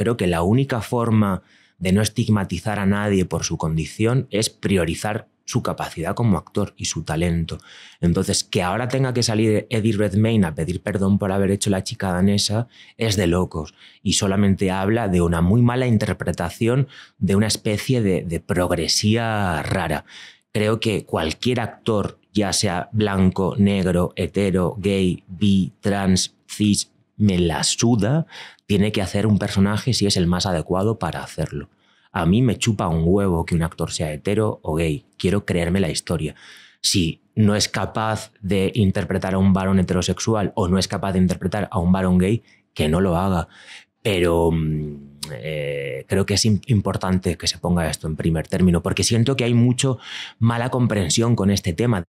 Creo que la única forma de no estigmatizar a nadie por su condición es priorizar su capacidad como actor y su talento. Entonces, que ahora tenga que salir Eddie Redmayne a pedir perdón por haber hecho la chica danesa es de locos y solamente habla de una muy mala interpretación de una especie de, de progresía rara. Creo que cualquier actor, ya sea blanco, negro, hetero, gay, bi, trans, cis, me la suda, tiene que hacer un personaje si es el más adecuado para hacerlo. A mí me chupa un huevo que un actor sea hetero o gay, quiero creerme la historia. Si no es capaz de interpretar a un varón heterosexual o no es capaz de interpretar a un varón gay, que no lo haga. Pero mm, eh, creo que es importante que se ponga esto en primer término, porque siento que hay mucho mala comprensión con este tema.